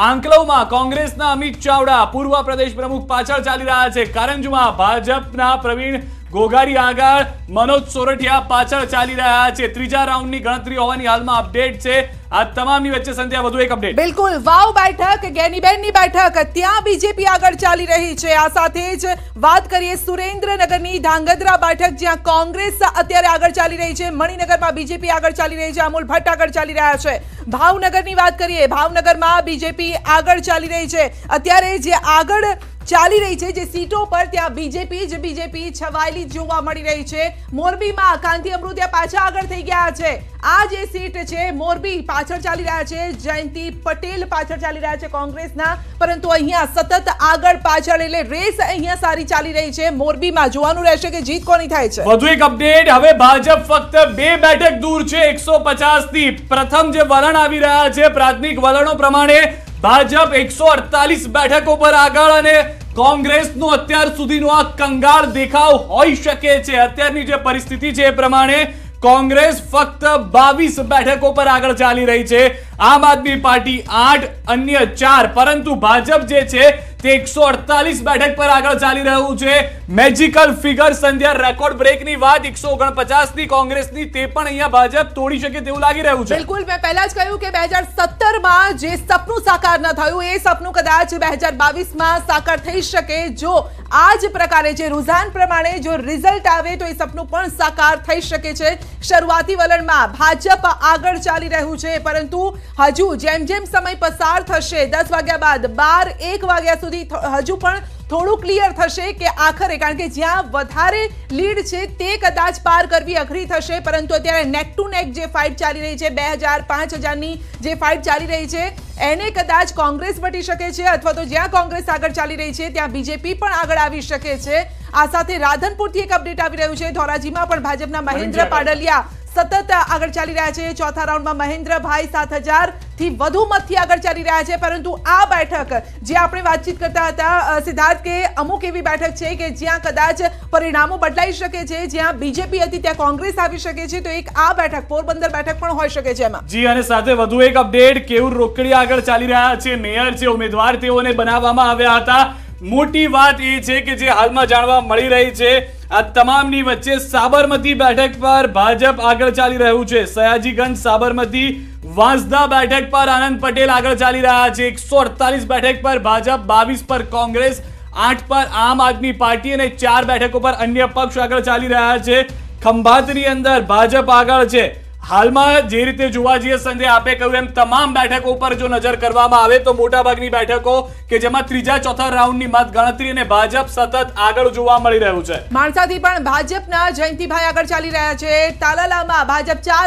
આંકલવમાં કોંગ્રેસના અમિત ચાવડા પૂર્વ પ્રદેશ પ્રમુખ પાછળ ચાલી રહ્યા છે કારંજમાં ભાજપના પ્રવીણ ગોગારી આગળ મનોજ સોરઠિયા પાછળ ચાલી રહ્યા છે ત્રીજા રાઉન્ડની ગણતરી હોવાની હાલમાં અપડેટ છે આ તમામની વચ્ચે સંધ્યા વધુ એક અપડેટ બિલકુલ વાવ બેઠક ગેનીબેનની બેઠક ત્યાં બીજેપી આગળ ચાલી રહી છે આ સાથે જ વાત કરીએ સુરેન્દ્રનગરની ધાંગધ્રા બેઠક જ્યાં કોંગ્રેસ અત્યારે આગળ ચાલી રહી છે મણિનગરમાં બીજેપી આગળ ચાલી રહી છે અમૂલ ભટ્ટ આગળ ચાલી રહ્યા છે ભાવનગરની વાત કરીએ ભાવનગરમાં બીજેપી આગળ ચાલી રહી છે અત્યારે જે આગળ ચાલી રહી છે જે સીટો પર ત્યાં બીજેપી જ બીજેપી છવાયેલી જોવા મળી રહી છે મોરબીમાં કાંતિ અમૃત્યા પાછા આગળ થઈ ગયા છે આ જે સીટ છે મોરબી પાછળ ચાલી રહ્યા છે જયંતિ પટેલ પાછળ ચાલી રહ્યા છે કોંગ્રેસના પરંતુ અહીંયા સતત આગળ પાછળ એટલે રેસ અહીંયા સારી ચાલી રહી છે મોરબીમાં જોવાનું રહેશે કે જીત કોની થાય છે વધુ એક અપડેટ હવે ભાજપ ફક્ત બે બેઠક દૂર છે એકસો થી પ્રથમ જે વલણ આવી રહ્યા છે પ્રાથમિક વલણો પ્રમાણે ભાજપ એકસો બેઠકો પર આગળ અને કોંગ્રેસનો અત્યાર સુધીનો આ કંગાળ દેખાવ હોઈ શકે છે અત્યારની જે પરિસ્થિતિ છે એ પ્રમાણે કોંગ્રેસ ફક્ત બાવીસ બેઠકો પર આગળ ચાલી રહી છે આમ આદમી પાર્ટી આઠ અન્ય ચાર પરંતુ ભાજપ જે છે 648 बैठक पर आगे जाली रहू जे magical figure Sandhya record break ની વાત 149 ની કોંગ્રેસ ની તે પણ અહીંયા ભાજપ તોડી શકે તેવું લાગી રહ્યું છે બિલકુલ મે પહેલા જ કહ્યું કે 2017 માં જે સપનું સાકાર ન થયું એ સપનું કદાચ 2022 માં સાકાર થઈ શકે જો આજ પ્રકારે જે रुझान પ્રમાણે જો રિઝલ્ટ આવે તો એ સપનું પણ સાકાર થઈ શકે છે શરૂઆતી વલણ માં ભાજપ આગળ ચાલી રહ્યું છે પરંતુ હજુ જેમ જેમ સમય પસાર થશે 10 વાગ્યા બાદ 12 1 વાગ્યા હજુ પણ થોડો ક્લિયર થશે કે આખરે કારણ કે જ્યાં વધારે લીડ છે તે કદાચ પાર કરવી અઘરી થશે પરંતુ અત્યારે નેક ટુ નેક જે ફાઈટ ચાલી રહી છે 2000 5000 ની જે ફાઈટ ચાલી રહી છે એને કદાચ કોંગ્રેસ ભટી શકે છે અથવા તો જ્યાં કોંગ્રેસ આગળ ચાલી રહી છે ત્યાં બીજેપી પણ આગળ આવી શકે છે આ સાથે રાધનપુરથી એક અપડેટ આવી રહ્યો છે ધોરાજીમાં પણ ભાજપના મહેન્દ્ર પાડલિયા સતત આગળ ચાલી રહ્યા છે ચોથા રાઉન્ડમાં મહેન્દ્રભાઈ સાત થી વધુ મતથી આગળ ચાલી રહ્યા છે પરંતુ આ બેઠક જે આપણે વાતચીત કરતા હતા સિદ્ધાર્થ કે અમુક એવી બેઠક છે કે જ્યાં કદાચ પરિણામો બદલાઈ શકે છે જ્યાં બીજેપી હતી ત્યાં કોંગ્રેસ આવી શકે છે તો એક આ બેઠક પોરબંદર બેઠક પણ હોઈ શકે છે એમાં જી અને સાથે વધુ એક અપડેટ કેવું રોકડી આગળ ચાલી રહ્યા છે મેયર છે ઉમેદવાર તેઓને બનાવવામાં આવ્યા હતા મોટી વાત એ છે કે જે હાલમાં જાણવા મળી રહી છે આ તમામની વચ્ચે સાબરમતી બેઠક પર ભાજપ આગળ ચાલી રહ્યું છે સયાજીગંજ સાબરમતી વાંસદા બેઠક પર આનંદ પટેલ આગળ ચાલી રહ્યા છે એકસો અડતાલીસ બેઠક પર ભાજપ બાવીસ પર કોંગ્રેસ આઠ પર આમ આદમી પાર્ટી અને ચાર બેઠકો પર અન્ય પક્ષ આગળ ચાલી રહ્યા છે ખંભાતની અંદર ભાજપ આગળ છે હાલમાં જે રીતે જોવા જઈએ સંજય આપે કહ્યું એમ તમામ બેઠકો ઉપર જો નજર કરવામાં આવે તો મોટાભાગની બેઠકો કે જેમાં ત્રીજા ચોથા રાઉન્ડની મત ગણતરી અને ભાજપ સતત આગળ જોવા મળી રહ્યું છે માણસાથી પણ ભાજપના જયંતિભાઈ આગળ ચાલી રહ્યા છે તાલાલામાં ભાજપ ચાર